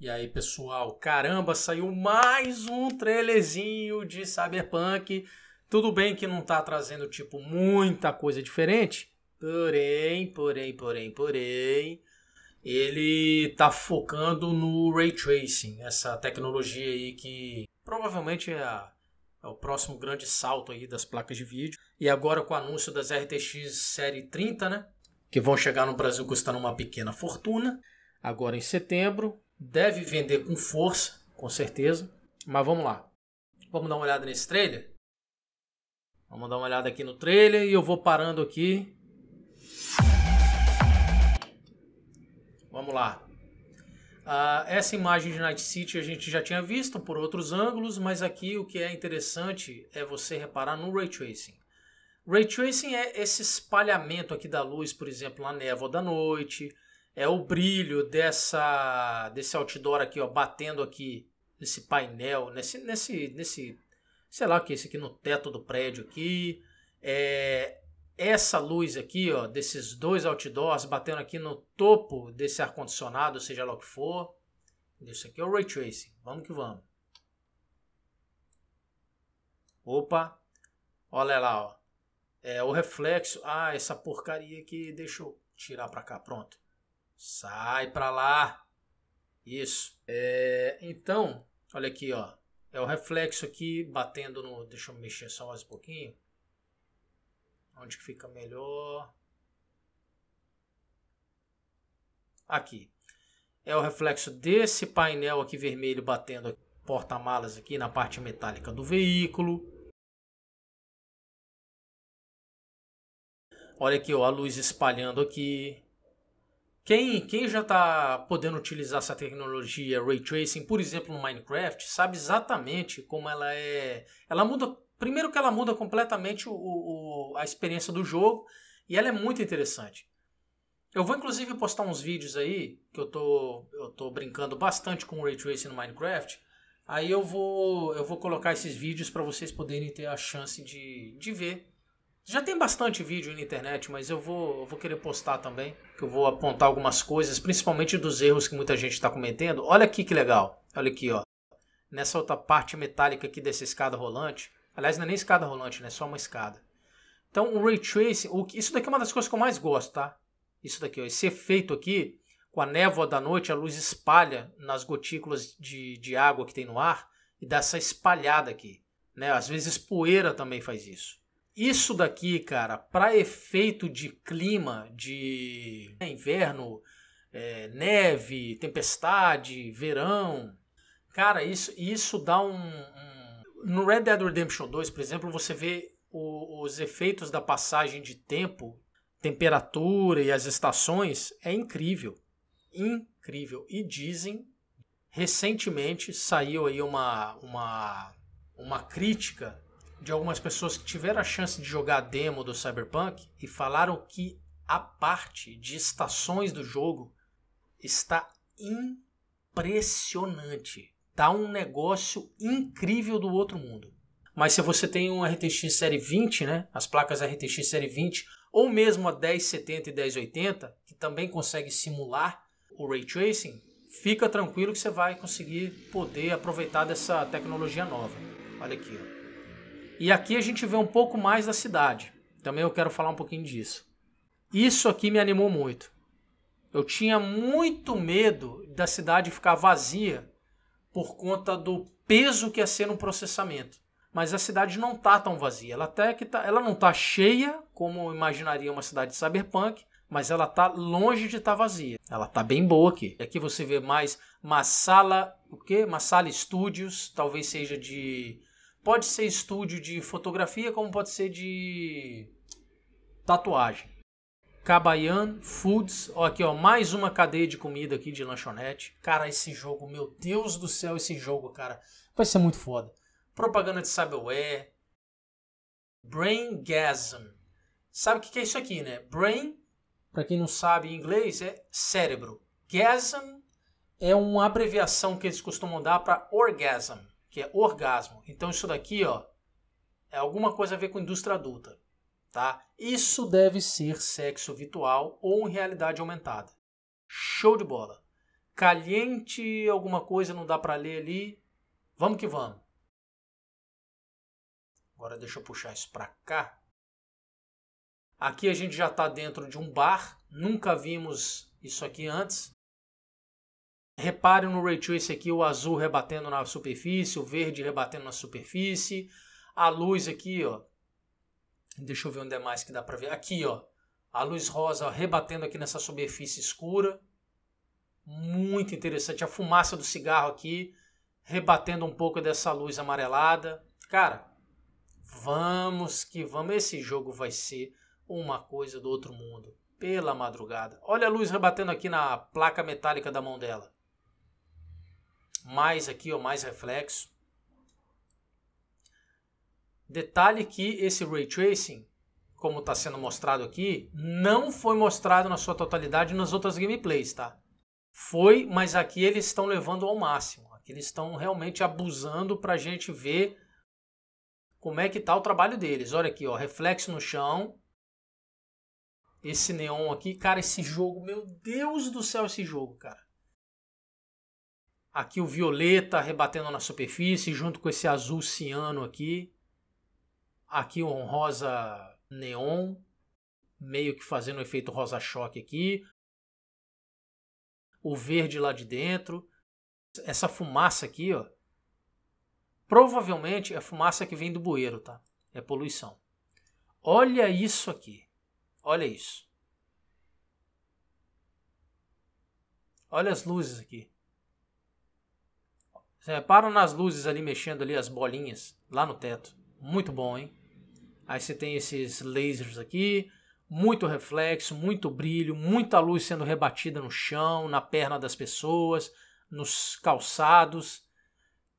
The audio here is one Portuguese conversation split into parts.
E aí, pessoal, caramba, saiu mais um trailerzinho de Cyberpunk. Tudo bem que não tá trazendo, tipo, muita coisa diferente. Porém, porém, porém, porém, ele tá focando no Ray Tracing, essa tecnologia aí que provavelmente é, a, é o próximo grande salto aí das placas de vídeo. E agora com o anúncio das RTX Série 30, né? Que vão chegar no Brasil custando uma pequena fortuna. Agora em setembro, deve vender com força, com certeza. Mas vamos lá. Vamos dar uma olhada nesse trailer? Vamos dar uma olhada aqui no trailer e eu vou parando aqui. Vamos lá. Ah, essa imagem de Night City a gente já tinha visto por outros ângulos, mas aqui o que é interessante é você reparar no Ray Tracing. Ray Tracing é esse espalhamento aqui da luz, por exemplo, na névoa da noite, é o brilho dessa desse outdoor aqui, ó, batendo aqui nesse painel, nesse nesse nesse sei lá o que é esse aqui no teto do prédio aqui, é essa luz aqui, ó, desses dois outdoors batendo aqui no topo desse ar condicionado, seja lá o que for. Isso aqui é o ray tracing. Vamos que vamos. Opa. Olha lá, ó. É o reflexo. Ah, essa porcaria aqui deixa eu tirar para cá, pronto. Sai pra lá. Isso. É, então, olha aqui, ó. É o reflexo aqui batendo no. Deixa eu mexer só mais um pouquinho. Onde que fica melhor? Aqui. É o reflexo desse painel aqui vermelho batendo porta-malas aqui na parte metálica do veículo. Olha aqui, ó, a luz espalhando aqui. Quem, quem já está podendo utilizar essa tecnologia Ray Tracing, por exemplo, no Minecraft, sabe exatamente como ela é. Ela muda. Primeiro que ela muda completamente o, o, a experiência do jogo e ela é muito interessante. Eu vou inclusive postar uns vídeos aí, que eu tô, eu tô brincando bastante com o Ray Tracing no Minecraft. Aí eu vou, eu vou colocar esses vídeos para vocês poderem ter a chance de, de ver já tem bastante vídeo na internet, mas eu vou, eu vou querer postar também, que eu vou apontar algumas coisas, principalmente dos erros que muita gente está cometendo. Olha aqui que legal, olha aqui, ó. Nessa outra parte metálica aqui dessa escada rolante, aliás, não é nem escada rolante, né? É só uma escada. Então, o Ray Tracing, o, isso daqui é uma das coisas que eu mais gosto, tá? Isso daqui, ó, esse efeito aqui, com a névoa da noite, a luz espalha nas gotículas de, de água que tem no ar e dá essa espalhada aqui. Né? Às vezes poeira também faz isso. Isso daqui, cara, para efeito de clima, de né, inverno, é, neve, tempestade, verão, cara, isso, isso dá um, um, No Red Dead Redemption 2, por exemplo, você vê o, os efeitos da passagem de tempo, temperatura e as estações, é incrível. Incrível. E dizem, recentemente saiu aí uma, uma, uma crítica de algumas pessoas que tiveram a chance de jogar a demo do Cyberpunk e falaram que a parte de estações do jogo está impressionante. dá tá um negócio incrível do outro mundo. Mas se você tem um RTX série 20, né, as placas RTX série 20 ou mesmo a 1070 e 1080, que também consegue simular o ray tracing, fica tranquilo que você vai conseguir poder aproveitar dessa tecnologia nova. Olha aqui, ó. E aqui a gente vê um pouco mais da cidade. Também eu quero falar um pouquinho disso. Isso aqui me animou muito. Eu tinha muito medo da cidade ficar vazia por conta do peso que ia ser no processamento. Mas a cidade não tá tão vazia. Ela até que tá, ela não tá cheia como eu imaginaria uma cidade de cyberpunk, mas ela tá longe de estar tá vazia. Ela tá bem boa aqui. Aqui você vê mais Massala, o quê? Massala Studios, talvez seja de Pode ser estúdio de fotografia, como pode ser de tatuagem. Cabayan Foods, ó, aqui ó, mais uma cadeia de comida aqui de lanchonete. Cara, esse jogo, meu Deus do céu, esse jogo, cara, vai ser muito foda. Propaganda de Cyberware. Gasm, Sabe o que é isso aqui, né? Brain, para quem não sabe em inglês, é cérebro. Gasm é uma abreviação que eles costumam dar para orgasm que é orgasmo. Então isso daqui, ó, é alguma coisa a ver com indústria adulta, tá? Isso deve ser sexo virtual ou realidade aumentada. Show de bola. Caliente, alguma coisa não dá para ler ali. Vamos que vamos. Agora deixa eu puxar isso para cá. Aqui a gente já está dentro de um bar. Nunca vimos isso aqui antes. Reparem no Ray Trace aqui, o azul rebatendo na superfície, o verde rebatendo na superfície, a luz aqui, ó. Deixa eu ver onde é mais que dá para ver. Aqui, ó. A luz rosa rebatendo aqui nessa superfície escura. Muito interessante. A fumaça do cigarro aqui rebatendo um pouco dessa luz amarelada. Cara, vamos que vamos. Esse jogo vai ser uma coisa do outro mundo. Pela madrugada. Olha a luz rebatendo aqui na placa metálica da mão dela mais aqui, ó, mais reflexo. Detalhe que esse ray tracing, como está sendo mostrado aqui, não foi mostrado na sua totalidade nas outras gameplays, tá? Foi, mas aqui eles estão levando ao máximo. Aqui eles estão realmente abusando para a gente ver como é que tá o trabalho deles. Olha aqui, ó, reflexo no chão. Esse neon aqui, cara, esse jogo, meu Deus do céu, esse jogo, cara. Aqui o violeta rebatendo na superfície, junto com esse azul ciano aqui. Aqui um rosa neon, meio que fazendo o efeito rosa-choque aqui. O verde lá de dentro. Essa fumaça aqui, ó. Provavelmente é fumaça que vem do bueiro, tá? É poluição. Olha isso aqui. Olha isso. Olha as luzes aqui. Vocês é, reparam nas luzes ali mexendo ali as bolinhas lá no teto. Muito bom, hein? Aí você tem esses lasers aqui, muito reflexo, muito brilho, muita luz sendo rebatida no chão, na perna das pessoas, nos calçados.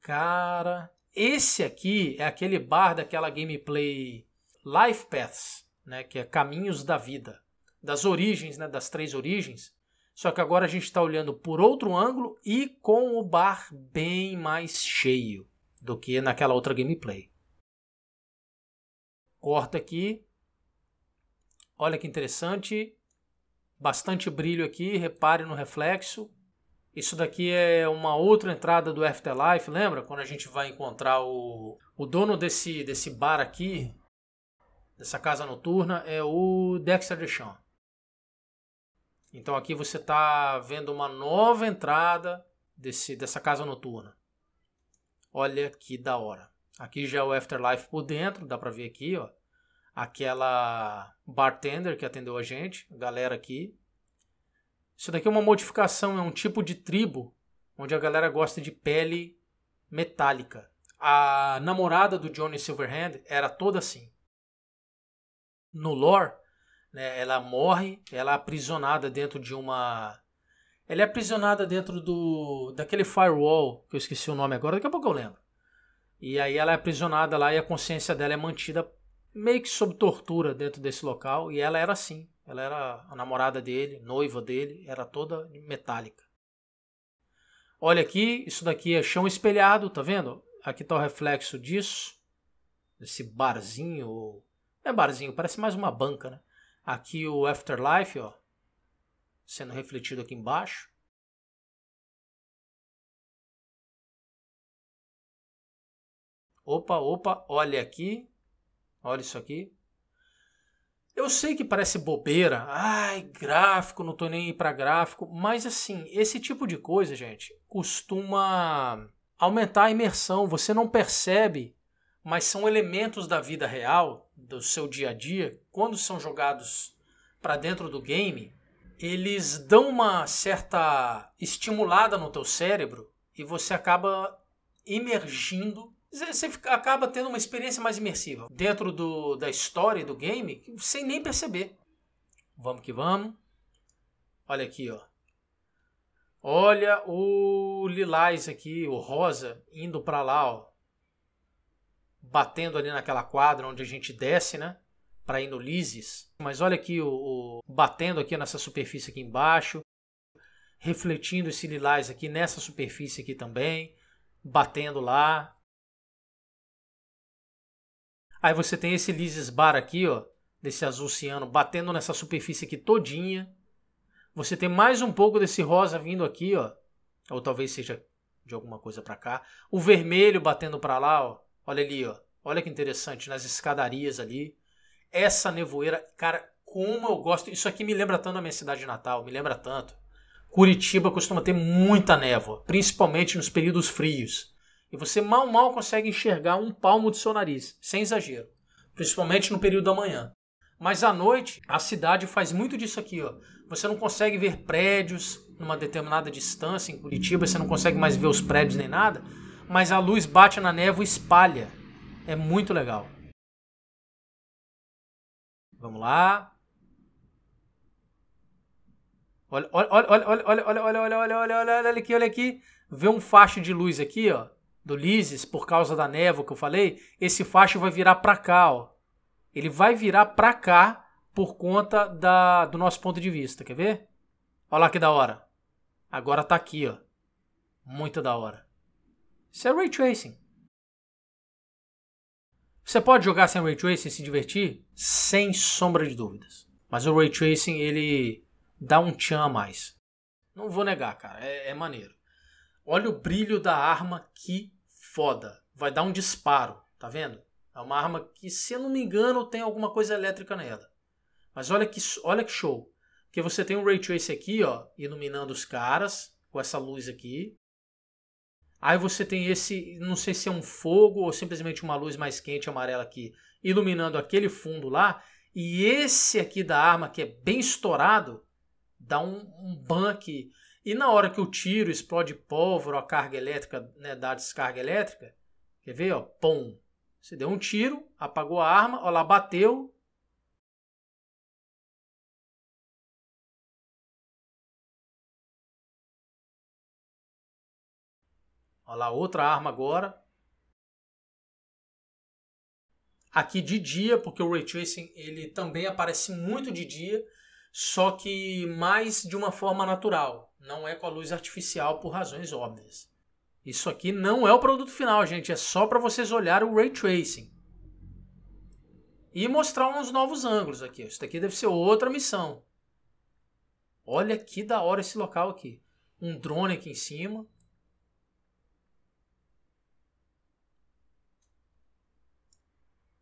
Cara, esse aqui é aquele bar daquela gameplay Life Paths, né, que é Caminhos da Vida, das origens, né, das três origens. Só que agora a gente está olhando por outro ângulo e com o bar bem mais cheio do que naquela outra gameplay. Corta aqui. Olha que interessante. Bastante brilho aqui, repare no reflexo. Isso daqui é uma outra entrada do Afterlife, lembra? Quando a gente vai encontrar o, o dono desse, desse bar aqui, dessa casa noturna, é o Dexter Deschamps. Então aqui você está vendo uma nova entrada desse, dessa casa noturna. Olha que da hora. Aqui já é o Afterlife por dentro, dá para ver aqui, ó. Aquela bartender que atendeu a gente, a galera aqui. Isso daqui é uma modificação, é um tipo de tribo onde a galera gosta de pele metálica. A namorada do Johnny Silverhand era toda assim. No lore, né? Ela morre, ela é aprisionada dentro de uma. Ela é aprisionada dentro do daquele firewall, que eu esqueci o nome agora, daqui a pouco eu lembro. E aí ela é aprisionada lá e a consciência dela é mantida meio que sob tortura dentro desse local. E ela era assim. Ela era a namorada dele, noiva dele, era toda metálica. Olha aqui, isso daqui é chão espelhado, tá vendo? Aqui tá o reflexo disso. Desse barzinho. Não é barzinho, parece mais uma banca, né? Aqui o Afterlife, ó, sendo refletido aqui embaixo. Opa, opa, olha aqui. Olha isso aqui. Eu sei que parece bobeira, ai, gráfico, não tô nem aí pra gráfico, mas assim, esse tipo de coisa, gente, costuma aumentar a imersão. Você não percebe, mas são elementos da vida real do seu dia a dia, quando são jogados para dentro do game, eles dão uma certa estimulada no teu cérebro e você acaba emergindo, você acaba tendo uma experiência mais imersiva dentro do, da história do game, sem nem perceber. Vamos que vamos. Olha aqui, ó. Olha o lilás aqui, o rosa indo para lá, ó batendo ali naquela quadra onde a gente desce, né? Para ir no Lises. Mas olha aqui o, o batendo aqui nessa superfície aqui embaixo, refletindo esse lilás aqui nessa superfície aqui também, batendo lá. Aí você tem esse Lises Bar aqui, ó, desse azul ciano batendo nessa superfície aqui todinha. Você tem mais um pouco desse rosa vindo aqui, ó, ou talvez seja de alguma coisa para cá. O vermelho batendo para lá, ó. Olha ali, ó. Olha que interessante, nas escadarias ali. Essa nevoeira, cara, como eu gosto. Isso aqui me lembra tanto a minha cidade natal, me lembra tanto. Curitiba costuma ter muita névoa, principalmente nos períodos frios. E você mal mal consegue enxergar um palmo do seu nariz, sem exagero, principalmente no período da manhã. Mas à noite, a cidade faz muito disso aqui, ó. Você não consegue ver prédios numa determinada distância em Curitiba, você não consegue mais ver os prédios nem nada, mas a luz bate na névoa e espalha. É muito legal. Vamos lá. Olha, olha, olha, olha, olha, olha, olha, olha, olha, olha, olha, olha aqui, olha aqui. Vê um facho de luz aqui, ó, do Lises, por causa da névoa que eu falei. Esse facho vai virar para cá, ó. Ele vai virar para cá por conta da, do nosso ponto de vista, quer ver? Olha lá que da hora. Agora tá aqui, ó. Muito da hora. Isso é ray tracing. Você pode jogar sem ray tracing e se divertir? Sem sombra de dúvidas. Mas o ray tracing ele dá um tchan a mais. Não vou negar, cara, é, é maneiro. Olha o brilho da arma, que foda. Vai dar um disparo, tá vendo? É uma arma que, se eu não me engano, tem alguma coisa elétrica nela. Mas olha que, olha que show. Porque você tem um Ray Trace aqui, ó, iluminando os caras com essa luz aqui. Aí você tem esse, não sei se é um fogo ou simplesmente uma luz mais quente amarela aqui, iluminando aquele fundo lá. E esse aqui da arma, que é bem estourado, dá um, um ban aqui. E na hora que o tiro explode pólvora, a carga elétrica, né, dá descarga elétrica, quer ver, ó, pum. Você deu um tiro, apagou a arma, ó lá, bateu, Olha lá, outra arma agora. Aqui de dia, porque o Ray Tracing ele também aparece muito de dia, só que mais de uma forma natural. Não é com a luz artificial por razões óbvias. Isso aqui não é o produto final, gente. É só para vocês olharem o Ray Tracing. E mostrar uns novos ângulos aqui. Isso daqui deve ser outra missão. Olha que da hora esse local aqui. Um drone aqui em cima.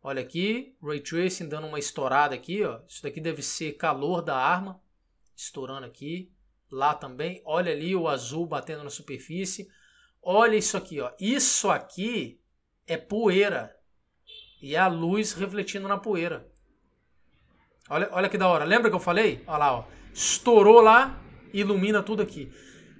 Olha aqui, Ray Tracing dando uma estourada aqui, ó. Isso daqui deve ser calor da arma, estourando aqui. Lá também, olha ali o azul batendo na superfície. Olha isso aqui, ó. Isso aqui é poeira. E a luz refletindo na poeira. Olha, olha que da hora. Lembra que eu falei? Olha lá, ó. Estourou lá, ilumina tudo aqui.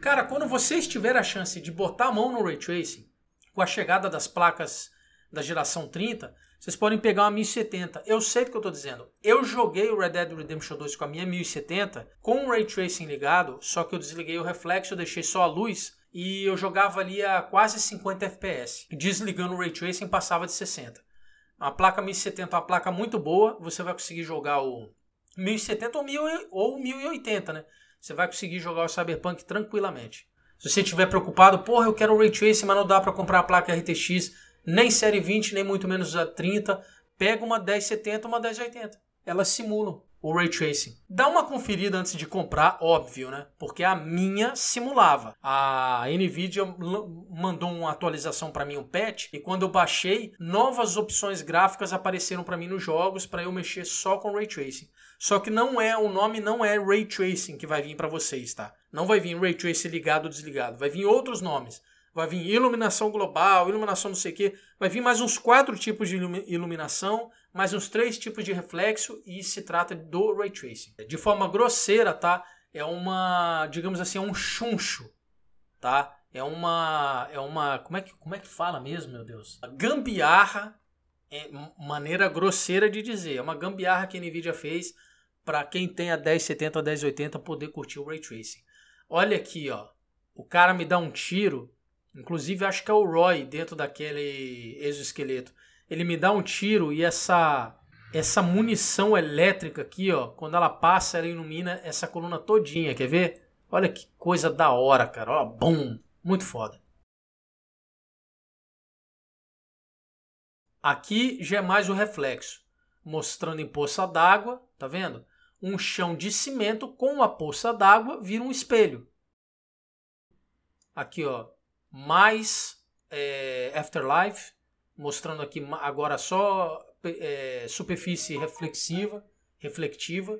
Cara, quando vocês tiverem a chance de botar a mão no Ray Tracing, com a chegada das placas da geração 30, vocês podem pegar uma 1070. Eu sei do que eu estou dizendo. Eu joguei o Red Dead Redemption 2 com a minha 1070, com o Ray Tracing ligado, só que eu desliguei o reflexo, eu deixei só a luz, e eu jogava ali a quase 50 FPS. Desligando o Ray Tracing passava de 60. A placa 1070 é uma placa muito boa, você vai conseguir jogar o 1070 ou, 1000, ou 1080, né? Você vai conseguir jogar o Cyberpunk tranquilamente. Se você estiver preocupado, porra, eu quero o Ray Tracing, mas não dá para comprar a placa RTX nem série 20, nem muito menos a 30. Pega uma 1070, uma 1080. Elas simulam o ray tracing. Dá uma conferida antes de comprar, óbvio, né? Porque a minha simulava. A Nvidia mandou uma atualização para mim, um patch, e quando eu baixei, novas opções gráficas apareceram para mim nos jogos para eu mexer só com ray tracing. Só que não é, o nome não é ray tracing que vai vir para vocês, tá? Não vai vir ray tracing ligado ou desligado, vai vir outros nomes. Vai vir iluminação global, iluminação não sei o quê. Vai vir mais uns quatro tipos de iluminação, mais uns três tipos de reflexo e se trata do ray tracing. De forma grosseira, tá? É uma, digamos assim, é um chuncho, tá? É uma, é uma, como é que, como é que fala mesmo, meu Deus? A gambiarra, é maneira grosseira de dizer, é uma gambiarra que a Nvidia fez para quem tem a 1070 ou 1080 poder curtir o ray tracing. Olha aqui, ó. O cara me dá um tiro Inclusive, acho que é o Roy dentro daquele exoesqueleto. Ele me dá um tiro e essa essa munição elétrica aqui, ó, quando ela passa, ela ilumina essa coluna todinha, quer ver? Olha que coisa da hora, cara. Ó, boom, muito foda. Aqui já é mais o reflexo, mostrando em poça d'água, tá vendo? Um chão de cimento com uma poça d'água vira um espelho. Aqui, ó, mais é, Afterlife, mostrando aqui agora só é, superfície reflexiva, reflectiva,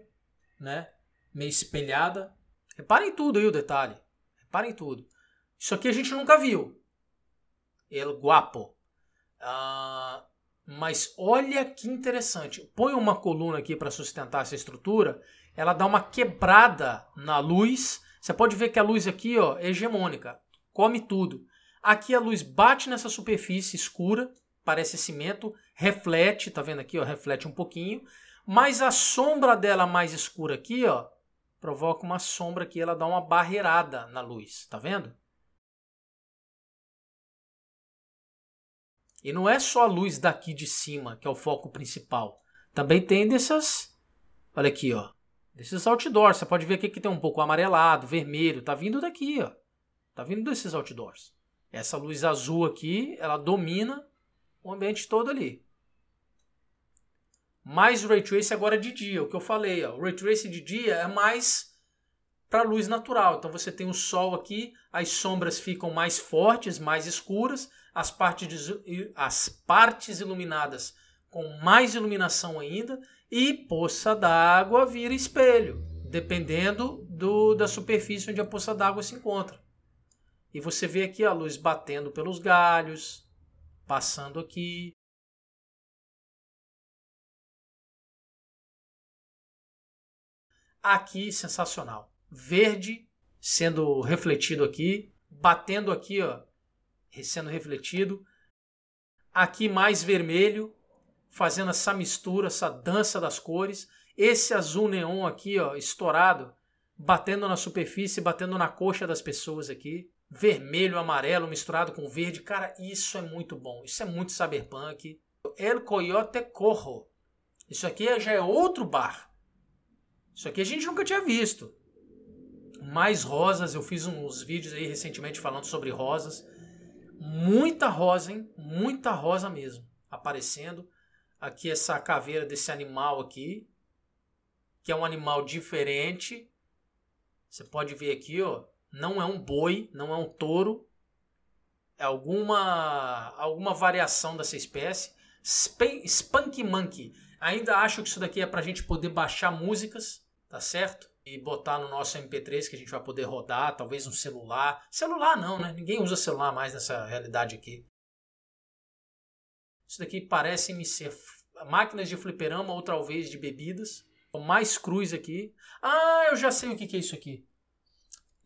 né? meio espelhada. Reparem tudo aí o detalhe. Reparem tudo. Isso aqui a gente nunca viu. El Guapo. Ah, mas olha que interessante. Põe uma coluna aqui para sustentar essa estrutura. Ela dá uma quebrada na luz. Você pode ver que a luz aqui ó, é hegemônica come tudo. Aqui a luz bate nessa superfície escura, parece cimento, reflete, tá vendo aqui, ó, reflete um pouquinho, mas a sombra dela mais escura aqui, ó, provoca uma sombra que ela dá uma barreirada na luz, tá vendo? E não é só a luz daqui de cima que é o foco principal. Também tem dessas, olha aqui, ó, desses outdoors. Você pode ver aqui que tem um pouco amarelado, vermelho, tá vindo daqui, ó. Tá vindo desses outdoors. Essa luz azul aqui, ela domina o ambiente todo ali. Mais ray trace agora de dia, o que eu falei, ó. O ray trace de dia é mais para luz natural. Então você tem o sol aqui, as sombras ficam mais fortes, mais escuras, as partes, as partes iluminadas com mais iluminação ainda e poça d'água vira espelho, dependendo do, da superfície onde a poça d'água se encontra. E você vê aqui a luz batendo pelos galhos, passando aqui. Aqui, sensacional. Verde sendo refletido aqui, batendo aqui, ó, sendo refletido. Aqui mais vermelho, fazendo essa mistura, essa dança das cores. Esse azul neon aqui, ó, estourado, batendo na superfície, batendo na coxa das pessoas aqui vermelho, amarelo misturado com verde. Cara, isso é muito bom. Isso é muito cyberpunk. El Coyote Corro. Isso aqui já é outro bar. Isso aqui a gente nunca tinha visto. Mais rosas, eu fiz uns vídeos aí recentemente falando sobre rosas. Muita rosa, hein? Muita rosa mesmo aparecendo. Aqui essa caveira desse animal aqui, que é um animal diferente. Você pode ver aqui, ó, não é um boi, não é um touro, é alguma, alguma variação dessa espécie. Sp Spunk Monkey. Ainda acho que isso daqui é para a gente poder baixar músicas, tá certo? E botar no nosso MP3 que a gente vai poder rodar, talvez um celular. Celular não, né? Ninguém usa celular mais nessa realidade aqui. Isso daqui parece me ser máquinas de fliperama ou talvez de bebidas. Mais cruz aqui. Ah, eu já sei o que é isso aqui.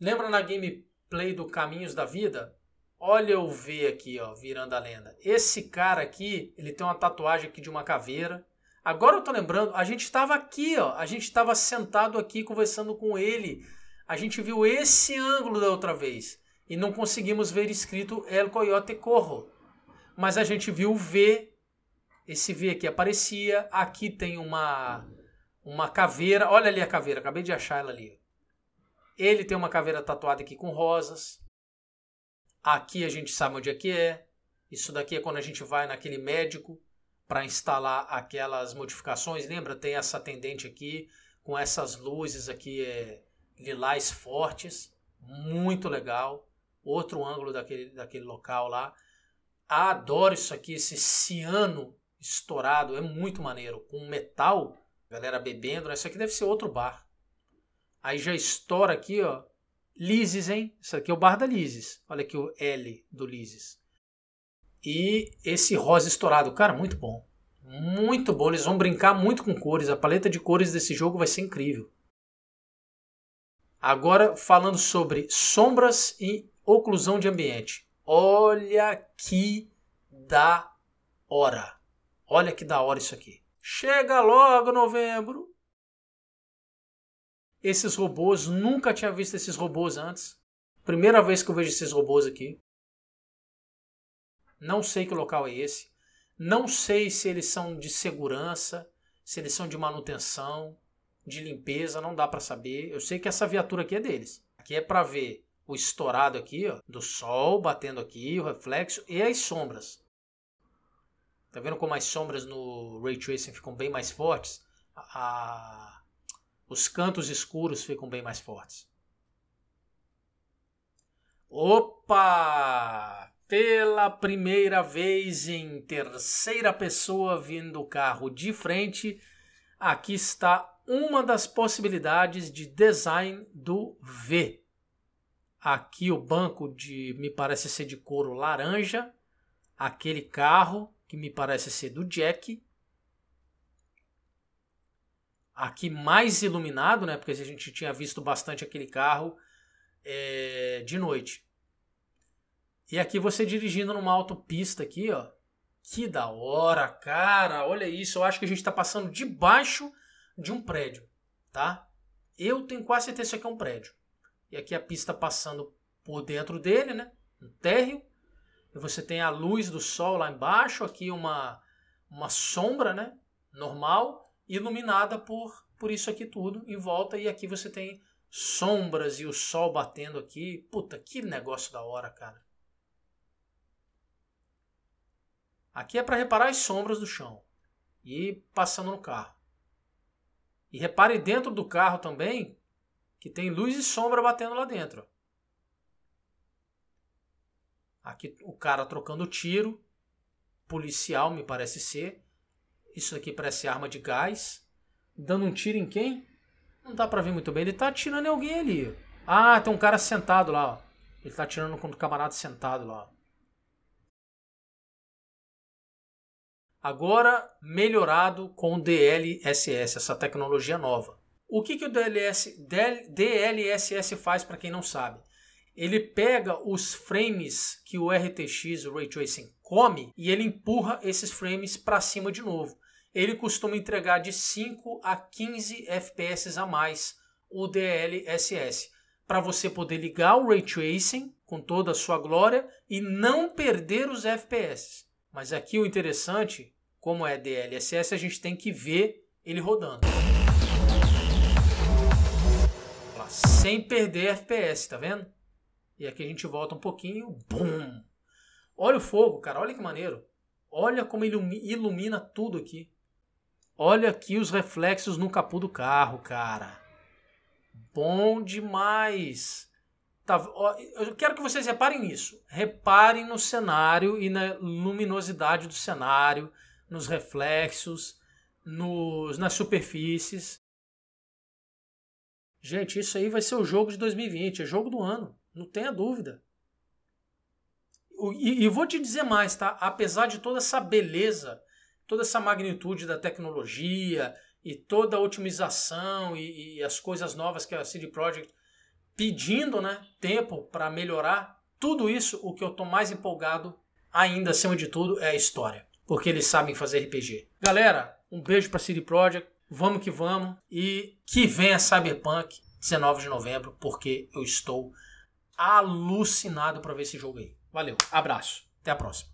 Lembra na gameplay do Caminhos da Vida? Olha o V aqui, ó, virando a lenda. Esse cara aqui, ele tem uma tatuagem aqui de uma caveira. Agora eu tô lembrando, a gente estava aqui, ó, a gente estava sentado aqui conversando com ele. A gente viu esse ângulo da outra vez e não conseguimos ver escrito El Coyote Corro. Mas a gente viu o V, esse V aqui aparecia. Aqui tem uma uma caveira. Olha ali a caveira, acabei de achar ela ali. Ele tem uma caveira tatuada aqui com rosas. Aqui a gente sabe onde é que é. Isso daqui é quando a gente vai naquele médico para instalar aquelas modificações. Lembra? Tem essa atendente aqui com essas luzes aqui é, lilás fortes. Muito legal. Outro ângulo daquele, daquele local lá. adoro isso aqui, esse ciano estourado. É muito maneiro. Com metal, galera bebendo. Né? Isso aqui deve ser outro bar. Aí já estoura aqui, ó. Lises, hein? Isso aqui é o bar da Lises. Olha aqui o L do Lises. E esse rosa estourado, cara, muito bom. Muito bom, eles vão brincar muito com cores. A paleta de cores desse jogo vai ser incrível. Agora falando sobre sombras e oclusão de ambiente. Olha que da hora. Olha que da hora isso aqui. Chega logo novembro esses robôs, nunca tinha visto esses robôs antes. Primeira vez que eu vejo esses robôs aqui. Não sei que local é esse. Não sei se eles são de segurança, se eles são de manutenção, de limpeza, não dá para saber. Eu sei que essa viatura aqui é deles. Aqui é para ver o estourado aqui, ó, do sol batendo aqui, o reflexo e as sombras. Tá vendo como as sombras no ray tracing ficam bem mais fortes? A, os cantos escuros ficam bem mais fortes. Opa! Pela primeira vez em terceira pessoa vindo o carro de frente, aqui está uma das possibilidades de design do V. Aqui o banco de me parece ser de couro laranja, aquele carro que me parece ser do Jack aqui mais iluminado, né? Porque a gente tinha visto bastante aquele carro é, de noite. E aqui você dirigindo numa autopista aqui, ó. Que da hora, cara! Olha isso, eu acho que a gente está passando debaixo de um prédio, tá? Eu tenho quase certeza que isso aqui é um prédio. E aqui a pista passando por dentro dele, né? Um térreo. E você tem a luz do sol lá embaixo, aqui uma, uma sombra, né? Normal iluminada por, por isso aqui tudo em volta, e aqui você tem sombras e o sol batendo aqui. Puta, que negócio da hora, cara. Aqui é para reparar as sombras do chão e passando no carro. E repare dentro do carro também que tem luz e sombra batendo lá dentro. Aqui o cara trocando tiro, policial me parece ser. Isso aqui parece arma de gás. Dando um tiro em quem? Não dá para ver muito bem. Ele tá atirando em alguém ali. Ah, tem um cara sentado lá, ó. Ele tá atirando contra o camarada sentado lá, Agora melhorado com o DLSS, essa tecnologia nova. O que, que o DLS, DL, DLSS faz para quem não sabe? Ele pega os frames que o RTX, o Ray Tracing, come e ele empurra esses frames para cima de novo ele costuma entregar de 5 a 15 FPS a mais o DLSS, para você poder ligar o Ray Tracing com toda a sua glória e não perder os FPS. Mas aqui o interessante, como é DLSS, a gente tem que ver ele rodando. Sem perder FPS, tá vendo? E aqui a gente volta um pouquinho, bum! Olha o fogo, cara, olha que maneiro. Olha como ele ilumina tudo aqui. Olha aqui os reflexos no capô do carro, cara. Bom demais. Tá, ó, eu quero que vocês reparem nisso. Reparem no cenário e na luminosidade do cenário, nos reflexos, nos, nas superfícies. Gente, isso aí vai ser o jogo de 2020, é jogo do ano, não tenha dúvida. E, e vou te dizer mais, tá? Apesar de toda essa beleza toda essa magnitude da tecnologia e toda a otimização e, e as coisas novas que a CD Projekt pedindo, né, tempo para melhorar, tudo isso o que eu tô mais empolgado ainda acima de tudo é a história, porque eles sabem fazer RPG. Galera, um beijo para CD Projekt, vamos que vamos e que venha Cyberpunk 19 de novembro, porque eu estou alucinado para ver esse jogo aí. Valeu, abraço, até a próxima.